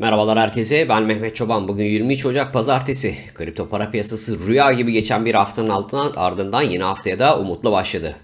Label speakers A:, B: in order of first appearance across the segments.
A: Merhabalar herkese ben Mehmet Çoban. Bugün 23 Ocak Pazartesi. Kripto para piyasası rüya gibi geçen bir haftanın altından ardından yeni haftaya da umutlu başladı.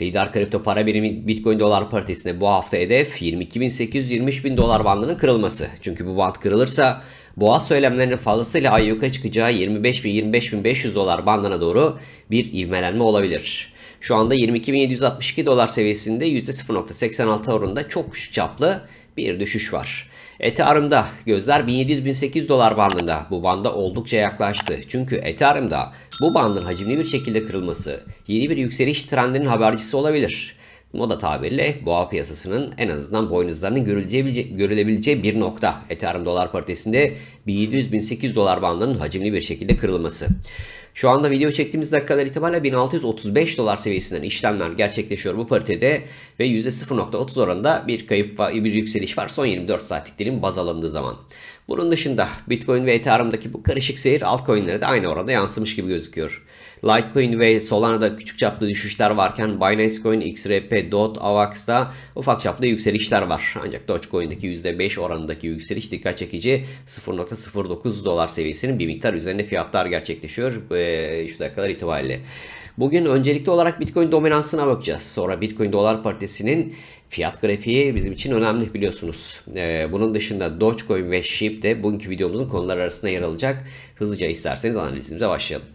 A: Lider kripto para birimi Bitcoin dolar paritesinde bu hafta hedef 22.800-23.000 dolar bandının kırılması. Çünkü bu band kırılırsa boğaz söylemlerinin fazlasıyla ay yuka çıkacağı 25.000-25.500 dolar bandına doğru bir ivmelenme olabilir. Şu anda 22.762 dolar seviyesinde %0.86 oranında çok çaplı bir düşüş var. Ethereum'da gözler 1700-1800 dolar bandında bu banda oldukça yaklaştı. Çünkü Ethereum'da bu bandın hacimli bir şekilde kırılması yeni bir yükseliş trendinin habercisi olabilir. Moda tabirle boğa piyasasının en azından boynuzlarının görülebileceği bir nokta. Ethereum dolar paritesinde 1700-1800 dolar bandının hacimli bir şekilde kırılması. Şu anda video çektiğimiz dakikalar itibariyle 1635 dolar seviyesinden işlemler gerçekleşiyor bu paritede ve %0.30 oranında bir kayıp bir yükseliş var son 24 saatlik dilim baz alındığı zaman. Bunun dışında Bitcoin ve Ethereum'daki bu karışık seyir altcoin'lere de aynı oranda yansımış gibi gözüküyor. Litecoin ve Solana'da küçük çaplı düşüşler varken Binance Coin, XRP, DOT, AVAX'da ufak çaplı yükselişler var. Ancak Dogecoin'deki %5 oranındaki yükseliş dikkat çekici 0.09 dolar seviyesinin bir miktar üzerinde fiyatlar gerçekleşiyor ee, şu dakikalar itibariyle. Bugün öncelikli olarak Bitcoin dominansına bakacağız. Sonra Bitcoin dolar partisinin fiyat grafiği bizim için önemli biliyorsunuz. Ee, bunun dışında Dogecoin ve SHIB de bugünkü videomuzun konuları arasında yer alacak. Hızlıca isterseniz analizimize başlayalım.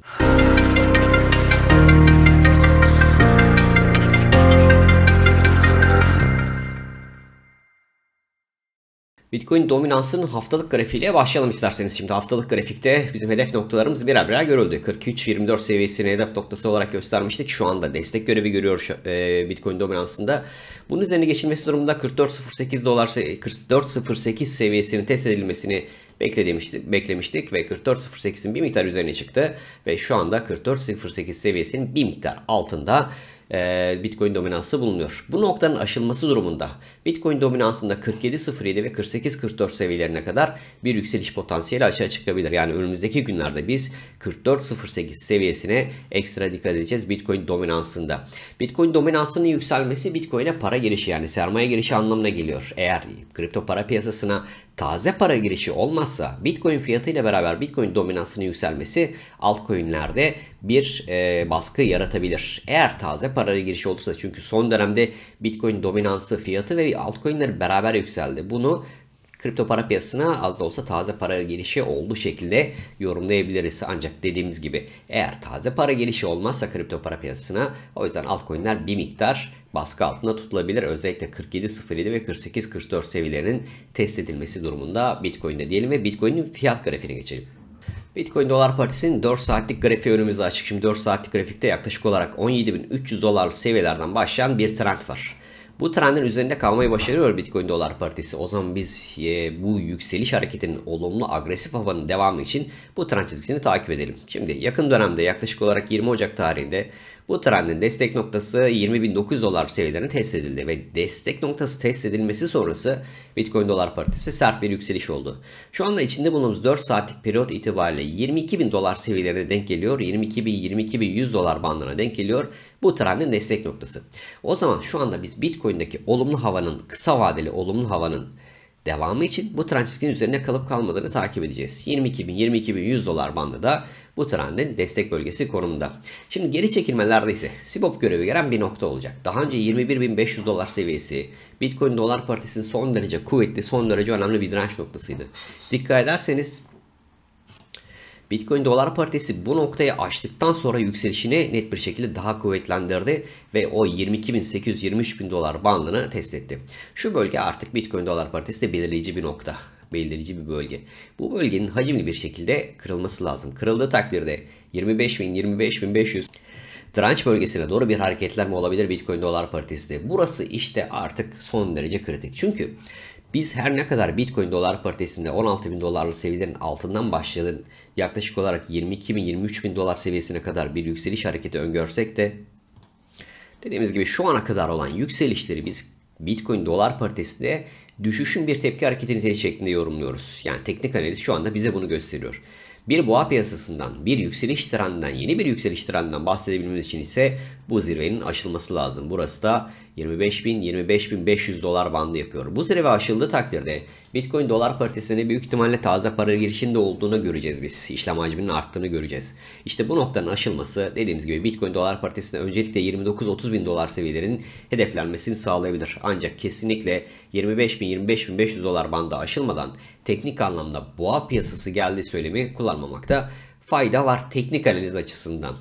A: Bitcoin dominansının haftalık grafiğiyle başlayalım isterseniz. Şimdi haftalık grafikte bizim hedef noktalarımız birer birer görüldü. 43-24 seviyesini hedef noktası olarak göstermiştik. Şu anda destek görevi görüyor e, Bitcoin dominansında. Bunun üzerine geçilmesi durumunda 44.08 dolar 44.08 seviyesinin test edilmesini beklemiştik, beklemiştik ve 44.08'in bir miktar üzerine çıktı ve şu anda 44.08 seviyesinin bir miktar altında e, Bitcoin dominansı bulunuyor. Bu noktanın aşılması durumunda Bitcoin dominansında 47.07 ve 48.44 seviyelerine kadar bir yükseliş potansiyeli aşağı çıkabilir. Yani önümüzdeki günlerde biz 44.08 seviyesine ekstra dikkat edeceğiz Bitcoin dominansında. Bitcoin dominansının yükselmesi Bitcoin'e para girişi yani sermaye girişi anlamına geliyor. Eğer kripto para piyasasına taze para girişi olmazsa Bitcoin fiyatıyla beraber Bitcoin dominansının yükselmesi altcoin'lerde bir e, baskı yaratabilir. Eğer taze para girişi olursa çünkü son dönemde Bitcoin dominansı fiyatı ve altcoin'ler beraber yükseldi. Bunu kripto para piyasasına az da olsa taze para gelişi olduğu şekilde yorumlayabiliriz. Ancak dediğimiz gibi eğer taze para gelişi olmazsa kripto para piyasasına o yüzden altcoin'ler bir miktar baskı altında tutulabilir. Özellikle 47.07 ve 48.44 seviyelerinin test edilmesi durumunda Bitcoin'de diyelim ve Bitcoin'in fiyat grafiğine geçelim. Bitcoin dolar partisinin 4 saatlik grafiği önümüzde açık. Şimdi 4 saatlik grafikte yaklaşık olarak 17.300 dolar seviyelerden başlayan bir trend var. Bu trendin üzerinde kalmayı başarıyor Bitcoin Dolar Partisi. O zaman biz e, bu yükseliş hareketinin olumlu agresif havanın devamı için bu trend çizgisini takip edelim. Şimdi yakın dönemde yaklaşık olarak 20 Ocak tarihinde bu trendin destek noktası 20.900 dolar seviyelerine test edildi ve destek noktası test edilmesi sonrası Bitcoin dolar paritesi sert bir yükseliş oldu. Şu anda içinde bulunduğumuz 4 saatlik periyot itibariyle 22.000 dolar seviyelerine denk geliyor. 22.000-22.100 dolar bandına denk geliyor. Bu trendin destek noktası. O zaman şu anda biz Bitcoin'deki olumlu havanın, kısa vadeli olumlu havanın Devamı için bu transistin üzerine kalıp kalmadığını takip edeceğiz. 22.000-22.100 dolar bandı da bu trendin destek bölgesi konumunda. Şimdi geri çekilmelerde ise Sibop görevi gören bir nokta olacak. Daha önce 21.500 dolar seviyesi Bitcoin dolar paritesinin son derece kuvvetli, son derece önemli bir direnç noktasıydı. Dikkat ederseniz Bitcoin dolar paritesi bu noktayı aştıktan sonra yükselişini net bir şekilde daha kuvvetlendirdi ve o 22.823.000 dolar bandını test etti. Şu bölge artık Bitcoin dolar paritesi de belirleyici bir nokta belirleyici bir bölge. Bu bölgenin hacimli bir şekilde kırılması lazım. Kırıldığı takdirde 25.000, 25.500 direnç bölgesine doğru bir hareketlenme olabilir Bitcoin dolar paritesi de. Burası işte artık son derece kritik. Çünkü biz her ne kadar Bitcoin dolar paritesinde 16 bin dolarlı seviyelerin altından başladığın, yaklaşık olarak 22 bin 23 bin dolar seviyesine kadar bir yükseliş hareketi öngörsek de dediğimiz gibi şu ana kadar olan yükselişleri biz Bitcoin dolar paritesinde düşüşün bir tepki hareketi niteliği şeklinde yorumluyoruz. Yani teknik analiz şu anda bize bunu gösteriyor. Bir boğa piyasasından, bir yükseliş trendinden, yeni bir yükseliş trendinden bahsedebilmemiz için ise bu zirvenin aşılması lazım. Burası da 25.000-25.500 dolar bandı yapıyor. Bu zirve aşıldığı takdirde Bitcoin dolar paritesine büyük ihtimalle taze para girişinde olduğunu göreceğiz biz. İşlem hacminin arttığını göreceğiz. İşte bu noktanın aşılması dediğimiz gibi Bitcoin dolar paritesine öncelikle 29-30 bin dolar seviyelerinin hedeflenmesini sağlayabilir. Ancak kesinlikle 25 bin 25 bin 500 dolar bandı aşılmadan teknik anlamda boğa piyasası geldiği söylemi kullanmamakta fayda var teknik analiz açısından.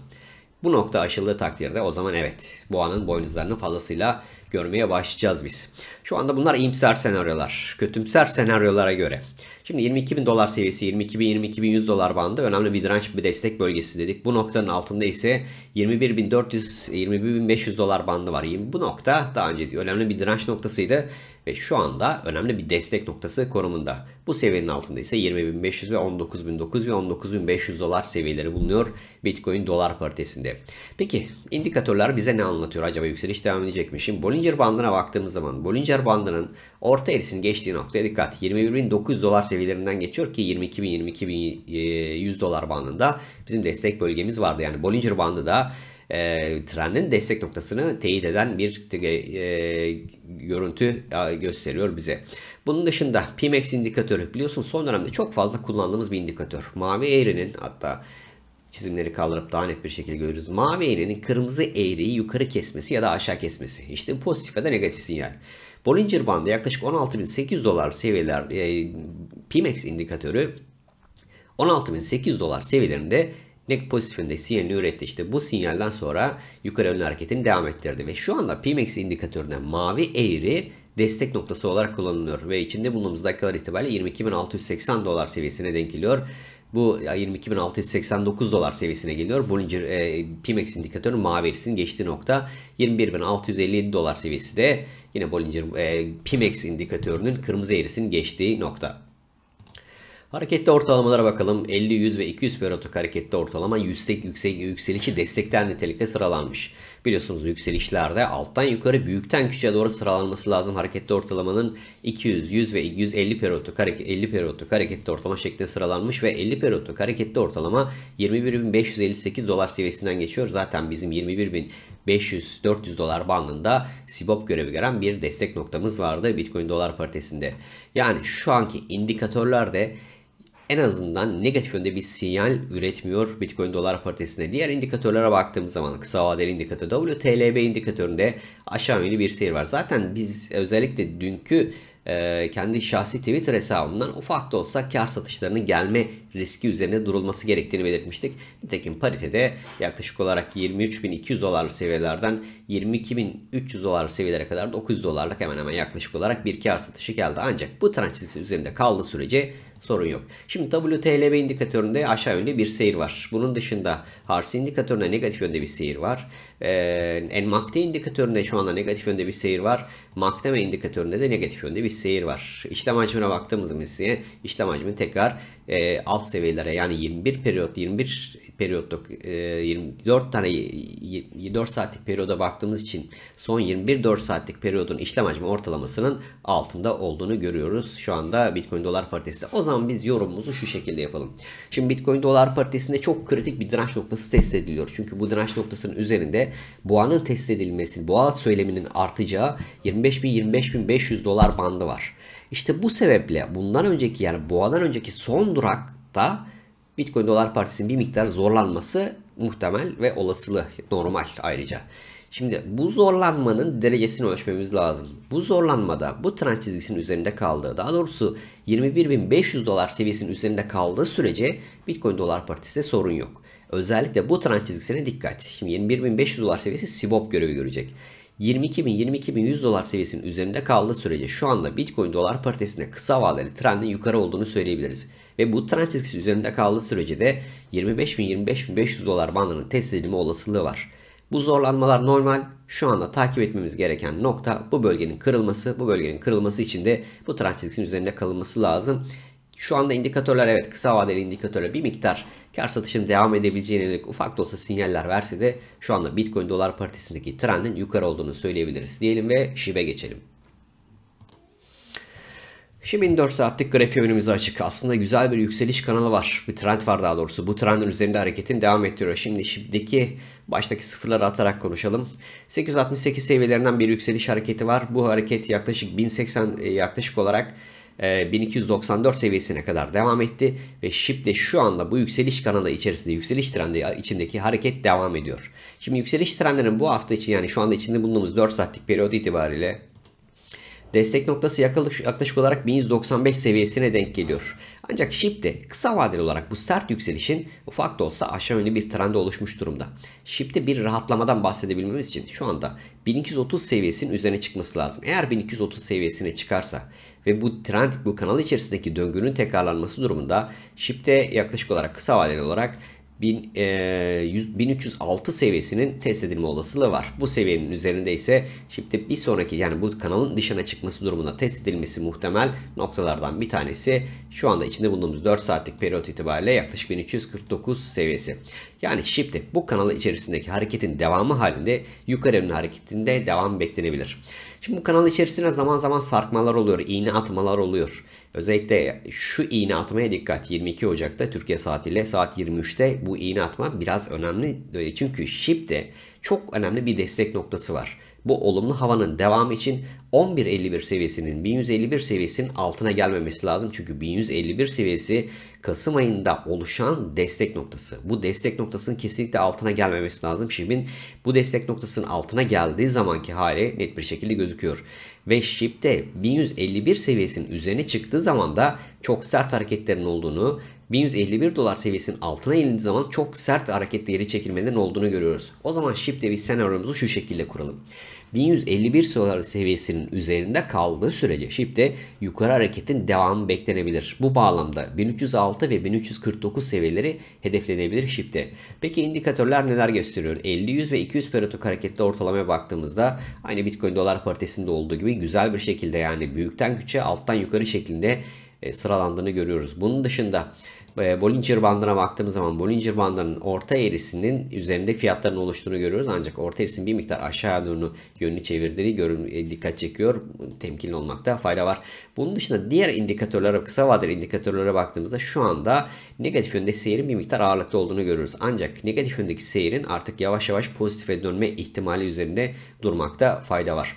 A: Bu nokta aşıldığı takdirde o zaman evet boğanın boynuzlarını fazlasıyla görmeye başlayacağız biz. Şu anda bunlar iyimser senaryolar, kötümser senaryolara göre. Şimdi 22 bin dolar seviyesi 22 bin 22 bin 100 dolar bandı önemli bir direnç bir destek bölgesi dedik. Bu noktanın altında ise 21 bin 400 21 bin 500 dolar bandı var. Bu nokta daha önce önemli bir direnç noktasıydı ve şu anda önemli bir destek noktası konumunda. Bu seviyenin altında ise 20.500 ve 19.900 ve 19.500 dolar seviyeleri bulunuyor Bitcoin dolar paritesinde. Peki indikatörler bize ne anlatıyor? Acaba yükseliş devam edecek mi? Şimdi Bollinger bandına baktığımız zaman Bollinger bandının orta erisini geçtiği noktaya dikkat. 21.900 dolar seviyelerinden geçiyor ki 22.000-22.100 e, dolar bandında bizim destek bölgemiz vardı. Yani Bollinger bandı da e, trenin destek noktasını teyit eden bir e, görüntü e, gösteriyor bize. Bunun dışında PMX indikatörü biliyorsun son dönemde çok fazla kullandığımız bir indikatör. Mavi eğrinin hatta çizimleri kaldırıp daha net bir şekilde görürüz. Mavi eğrinin kırmızı eğriyi yukarı kesmesi ya da aşağı kesmesi. İşte pozitif ya da negatif sinyal. Bollinger Band'ı yaklaşık 16.800 dolar seviyeler e, PMX indikatörü 16.800 dolar seviyelerinde Nek pozitif yönde sinyalini üretti. İşte bu sinyalden sonra yukarı yönlü hareketini devam ettirdi. Ve şu anda PMX indikatörüne mavi eğri destek noktası olarak kullanılıyor. Ve içinde bulunduğumuz dakikalar itibariyle 22.680 dolar seviyesine denk geliyor. Bu 22.689 dolar seviyesine geliyor. Bollinger e, PMX indikatörünün mavi eğrisinin geçtiği nokta 21.657 dolar seviyesi de yine Bollinger e, PMX indikatörünün kırmızı eğrisinin geçtiği nokta. Harekette ortalamalara bakalım. 50, 100 ve 200 periyotluk harekette ortalama yüksek, yüksek yükselişi destekler nitelikte sıralanmış. Biliyorsunuz yükselişlerde alttan yukarı büyükten küçüğe doğru sıralanması lazım. Harekette ortalamanın 200, 100 ve 150 periyotluk hareket 50 periyotluk harekette ortalama şeklinde sıralanmış ve 50 periyotluk harekette ortalama 21.558 dolar seviyesinden geçiyor. Zaten bizim 21.500-400 dolar bandında SIBOP görevi gören bir destek noktamız vardı Bitcoin dolar paritesinde. Yani şu anki indikatörlerde en azından negatif yönde bir sinyal üretmiyor Bitcoin dolar paritesinde. Diğer indikatörlere baktığımız zaman kısa vadeli indikatör WTLB indikatöründe aşağı yönlü bir seyir var. Zaten biz özellikle dünkü e, kendi şahsi Twitter hesabımdan ufak da olsa kar satışlarının gelme riski üzerine durulması gerektiğini belirtmiştik. Nitekim paritede yaklaşık olarak 23.200 dolar seviyelerden 22.300 dolar seviyelere kadar 900 dolarlık hemen hemen yaklaşık olarak bir kar satışı geldi. Ancak bu tranş üzerinde kaldığı sürece sorun yok. Şimdi WTLB indikatöründe aşağı yönde bir seyir var. Bunun dışında Hars indikatöründe negatif yönde bir seyir var. Ee, MACD indikatöründe şu anda negatif yönde bir seyir var. MACDM e indikatöründe de negatif yönde bir seyir var. İşlem hacmine baktığımız ise işlem hacmi tekrar e, alt seviyelere yani 21 periyot 21 periyotluk e, 24 tane 24 saatlik periyoda baktığımız için son 21 4 saatlik periyodun işlem hacmi ortalamasının altında olduğunu görüyoruz şu anda Bitcoin dolar paritesi. O zaman biz yorumumuzu şu şekilde yapalım. Şimdi Bitcoin dolar paritesinde çok kritik bir direnç noktası test ediliyor. Çünkü bu direnç noktasının üzerinde boğanın test edilmesi, boğa söyleminin artacağı 25.000-25.500 dolar bandı var. İşte bu sebeple bundan önceki yani boğadan önceki son durakta Bitcoin Dolar Partisi'nin bir miktar zorlanması muhtemel ve olasılığı normal ayrıca. Şimdi bu zorlanmanın derecesini ölçmemiz lazım. Bu zorlanmada bu trend çizgisinin üzerinde kaldığı daha doğrusu 21.500 dolar seviyesinin üzerinde kaldığı sürece Bitcoin Dolar Partisi'de sorun yok. Özellikle bu trend çizgisine dikkat. Şimdi 21.500 dolar seviyesi SIBOP görevi görecek. 22.000-22.100 dolar seviyesinin üzerinde kaldığı sürece şu anda Bitcoin dolar paritesinde kısa vadeli trendin yukarı olduğunu söyleyebiliriz. Ve bu trend çizgisi üzerinde kaldığı sürece de 25.000-25.500 dolar bandının test edilme olasılığı var. Bu zorlanmalar normal. Şu anda takip etmemiz gereken nokta bu bölgenin kırılması. Bu bölgenin kırılması için de bu trend çizgisinin üzerinde kalınması lazım. Şu anda indikatörler evet kısa vadeli indikatörler bir miktar kar satışın devam edebileceğine yönelik ufak da olsa sinyaller verse de şu anda Bitcoin dolar paritesindeki trendin yukarı olduğunu söyleyebiliriz diyelim ve şibe geçelim. Şimdi 4 saatlik grafiği önümüze açık. Aslında güzel bir yükseliş kanalı var. Bir trend var daha doğrusu. Bu trendin üzerinde hareketin devam ettiriyor. Şimdi şimdiki baştaki sıfırları atarak konuşalım. 868 seviyelerinden bir yükseliş hareketi var. Bu hareket yaklaşık 1080 e, yaklaşık olarak 1294 ee, seviyesine kadar devam etti ve şimdi şu anda bu yükseliş kanalı içerisinde yükseliş trendi içindeki hareket devam ediyor. Şimdi yükseliş trendinin bu hafta için yani şu anda içinde bulunduğumuz 4 saatlik periyod itibariyle Destek noktası yaklaşık olarak 1195 seviyesine denk geliyor. Ancak SHIP'te kısa vadeli olarak bu sert yükselişin ufak da olsa aşağı yönlü bir trende oluşmuş durumda. SHIP'te bir rahatlamadan bahsedebilmemiz için şu anda 1230 seviyesinin üzerine çıkması lazım. Eğer 1230 seviyesine çıkarsa ve bu trend bu kanal içerisindeki döngünün tekrarlanması durumunda şipte yaklaşık olarak kısa vadeli olarak 1000, e, 100, 1306 seviyesinin test edilme olasılığı var. Bu seviyenin üzerinde ise şimdi bir sonraki yani bu kanalın dışına çıkması durumunda test edilmesi muhtemel noktalardan bir tanesi şu anda içinde bulunduğumuz 4 saatlik periyot itibariyle yaklaşık 1349 seviyesi. Yani şimdi bu kanal içerisindeki hareketin devamı halinde yukarı yönlü hareketinde devam beklenebilir. Şimdi bu kanal içerisinde zaman zaman sarkmalar oluyor, iğne atmalar oluyor. Özellikle şu iğne atmaya dikkat. 22 Ocak'ta Türkiye saatiyle saat 23'te bu iğne atma biraz önemli. E, çünkü SHIP'te çok önemli bir destek noktası var. Bu olumlu havanın devamı için 11.51 seviyesinin 1151 seviyesinin altına gelmemesi lazım. Çünkü 1151 seviyesi Kasım ayında oluşan destek noktası. Bu destek noktasının kesinlikle altına gelmemesi lazım. Şip'in bu destek noktasının altına geldiği zamanki hali net bir şekilde gözüküyor. Ve Şip'te 1151 seviyesinin üzerine çıktığı zaman da çok sert hareketlerin olduğunu 1151 dolar seviyesinin altına indiği zaman çok sert hareketli geri çekilmelerin olduğunu görüyoruz. O zaman Şip'te bir senaryomuzu şu şekilde kuralım. 1151 dolar seviyesinin üzerinde kaldığı sürece şimdi yukarı hareketin devamı beklenebilir. Bu bağlamda 1306 ve 1349 seviyeleri hedeflenebilir şimdi. Peki indikatörler neler gösteriyor? 50, 100 ve 200 periyodik hareketli ortalamaya baktığımızda aynı Bitcoin dolar paritesinde olduğu gibi güzel bir şekilde yani büyükten küçüğe, alttan yukarı şeklinde e, sıralandığını görüyoruz. Bunun dışında ee, Bollinger bandına baktığımız zaman Bollinger bandının orta eğrisinin üzerinde fiyatların oluştuğunu görüyoruz. Ancak orta eğrisinin bir miktar aşağı doğru yönünü çevirdiği görün, e, dikkat çekiyor. Temkinli olmakta fayda var. Bunun dışında diğer indikatörlere, kısa vadeli indikatörlere baktığımızda şu anda negatif yönde seyirin bir miktar ağırlıklı olduğunu görüyoruz. Ancak negatif yöndeki seyirin artık yavaş yavaş pozitife dönme ihtimali üzerinde durmakta fayda var.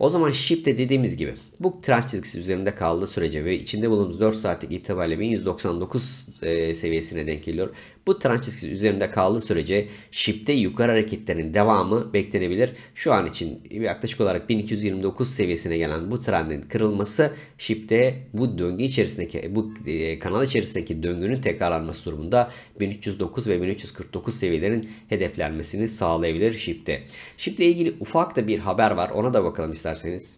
A: O zaman ship de dediğimiz gibi bu trend çizgisi üzerinde kaldığı sürece ve içinde bulunduğumuz 4 saatlik itibariyle 1199 e, seviyesine denk geliyor. Bu trend çizgisi üzerinde kaldığı sürece şipte yukarı hareketlerin devamı beklenebilir. Şu an için yaklaşık olarak 1229 seviyesine gelen bu trendin kırılması şipte bu döngü içerisindeki bu e, kanal içerisindeki döngünün tekrarlanması durumunda 1309 ve 1349 seviyelerin hedeflenmesini sağlayabilir şipte. Şipte ilgili ufak da bir haber var. Ona da bakalım isterseniz.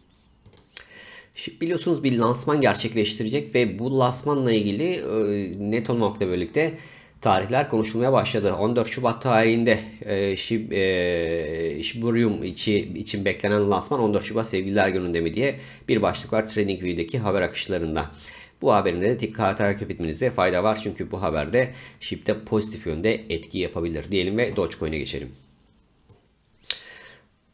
A: Biliyorsunuz bir lansman gerçekleştirecek ve bu lansmanla ilgili e, net olmakla birlikte tarihler konuşulmaya başladı. 14 Şubat tarihinde e, Şib, e, Şiburium içi, için beklenen lansman 14 Şubat Sevgililer Günü'nde mi diye bir başlık var trading view'deki haber akışlarında. Bu haberimde de dikkat takip etmenize fayda var çünkü bu haberde SHIB'de pozitif yönde etki yapabilir diyelim ve Dogecoin'e geçelim.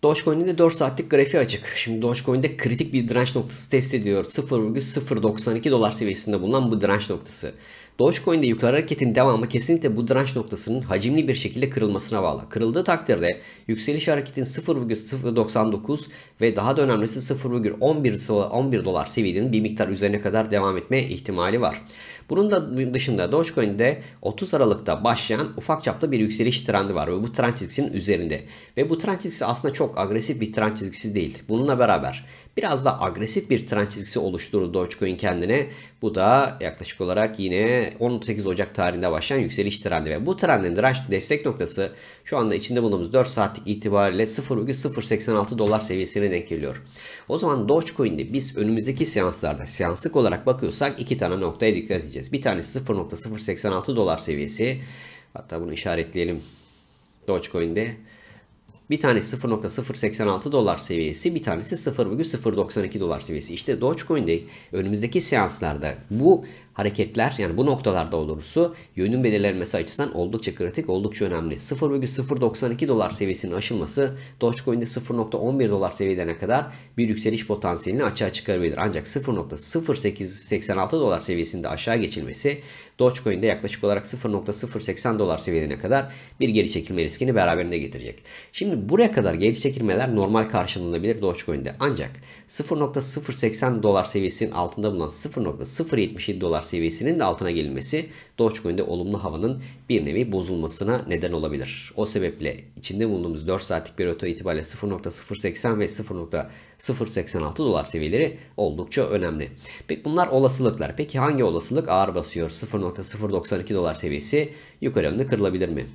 A: Dogecoin'in de 4 saatlik grafiği açık. Şimdi Dogecoin'de kritik bir direnç noktası test ediyor. 0,092 dolar seviyesinde bulunan bu direnç noktası. Dogecoin'de yukarı hareketin devamı kesinlikle bu direnç noktasının hacimli bir şekilde kırılmasına bağlı. Kırıldığı takdirde yükseliş hareketin 0,099 ve daha da önemlisi 0,11 11 dolar seviyenin bir miktar üzerine kadar devam etme ihtimali var. Bunun da dışında Dogecoin'de 30 Aralık'ta başlayan ufak çapta bir yükseliş trendi var ve bu trend çizgisinin üzerinde. Ve bu trend çizgisi aslında çok agresif bir trend çizgisi değil. Bununla beraber Biraz da agresif bir trend çizgisi oluşturdu Dogecoin kendine. Bu da yaklaşık olarak yine 18 Ocak tarihinde başlayan yükseliş trendi ve bu trendin destek noktası şu anda içinde bulunduğumuz 4 saatlik itibariyle 0,086 dolar seviyesine denk geliyor. O zaman Dogecoin'de biz önümüzdeki seanslarda seanslık olarak bakıyorsak iki tane noktaya dikkat edeceğiz. Bir tanesi 0.086 dolar seviyesi. Hatta bunu işaretleyelim Dogecoin'de. Bir tanesi 0.086 dolar seviyesi, bir tanesi 0.092 dolar seviyesi. İşte Dogecoin'de önümüzdeki seanslarda bu hareketler yani bu noktalarda olursa yönün belirlenmesi açısından oldukça kritik, oldukça önemli. 0.092 dolar seviyesinin aşılması Dogecoin'de 0.11 dolar seviyelerine kadar bir yükseliş potansiyelini açığa çıkarabilir. Ancak 0.0886 dolar seviyesinde aşağı geçilmesi Dogecoin'de yaklaşık olarak 0.080 dolar seviyelerine kadar bir geri çekilme riskini beraberinde getirecek. Şimdi buraya kadar geri çekilmeler normal karşılanabilir Dogecoin'de. Ancak 0.080 dolar seviyesinin altında bulunan 0.077 dolar seviyesinin de altına gelinmesi Dogecoin'de olumlu havanın bir nevi bozulmasına neden olabilir. O sebeple içinde bulunduğumuz 4 saatlik bir rota itibariyle 0.080 ve 0.086 dolar seviyeleri oldukça önemli. Peki bunlar olasılıklar. Peki hangi olasılık ağır basıyor? 0.092 dolar seviyesi yukarı yönde kırılabilir mi?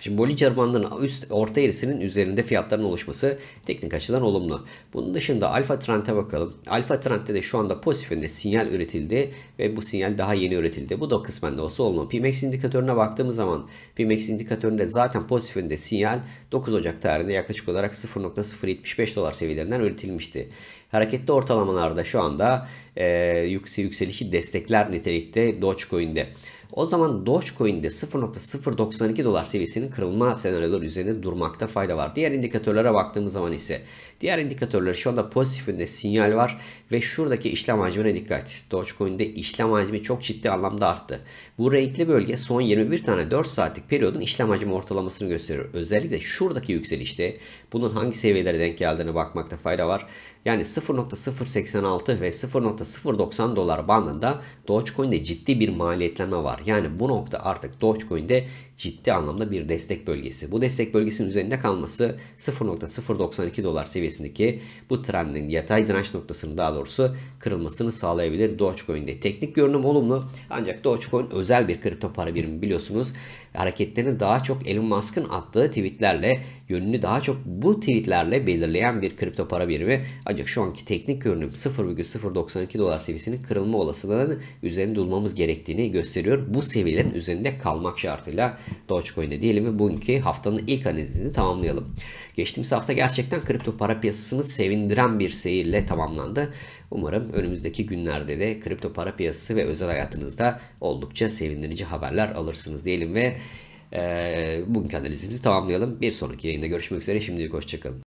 A: Şimdi Bollinger bandının üst orta eğrisinin üzerinde fiyatların oluşması teknik açıdan olumlu. Bunun dışında alfa trend'e bakalım. Alfa trend'de de şu anda pozitif yönde sinyal üretildi ve bu sinyal daha yeni üretildi. Bu da kısmen de olsa olumlu. PMX indikatörüne baktığımız zaman PMX indikatöründe zaten pozitif yönde sinyal 9 Ocak tarihinde yaklaşık olarak 0.075 dolar seviyelerinden üretilmişti. Hareketli ortalamalarda şu anda e, yükselişi destekler nitelikte Dogecoin'de. O zaman Dogecoin'de 0.092 dolar seviyesinin kırılma senaryoları üzerinde durmakta fayda var. Diğer indikatörlere baktığımız zaman ise Diğer indikatörler şu anda pozitifinde sinyal var ve şuradaki işlem hacmine dikkat. Dogecoin'de işlem hacmi çok ciddi anlamda arttı. Bu renkli bölge son 21 tane 4 saatlik periyodun işlem hacmi ortalamasını gösteriyor. Özellikle şuradaki yükselişte bunun hangi seviyelere denk geldiğine bakmakta fayda var. Yani 0.086 ve 0.090 dolar bandında Dogecoin'de ciddi bir maliyetlenme var. Yani bu nokta artık Dogecoin'de ciddi anlamda bir destek bölgesi. Bu destek bölgesinin üzerinde kalması 0.092 dolar seviyesi seviyesindeki bu trendin yatay direnç noktasının daha doğrusu kırılmasını sağlayabilir Dogecoin'de. Teknik görünüm olumlu ancak Dogecoin özel bir kripto para birimi biliyorsunuz hareketlerini daha çok Elon Musk'ın attığı tweetlerle yönünü daha çok bu tweetlerle belirleyen bir kripto para birimi. Ancak şu anki teknik görünüm 0,092 dolar seviyesinin kırılma olasılığının üzerinde durmamız gerektiğini gösteriyor. Bu seviyelerin üzerinde kalmak şartıyla Dogecoin'de diyelim ve bugünkü haftanın ilk analizini tamamlayalım. Geçtiğimiz hafta gerçekten kripto para piyasasını sevindiren bir seyirle tamamlandı. Umarım önümüzdeki günlerde de kripto para piyasası ve özel hayatınızda oldukça sevindirici haberler alırsınız diyelim ve e, bugünkü analizimizi tamamlayalım. Bir sonraki yayında görüşmek üzere. Şimdilik hoşçakalın.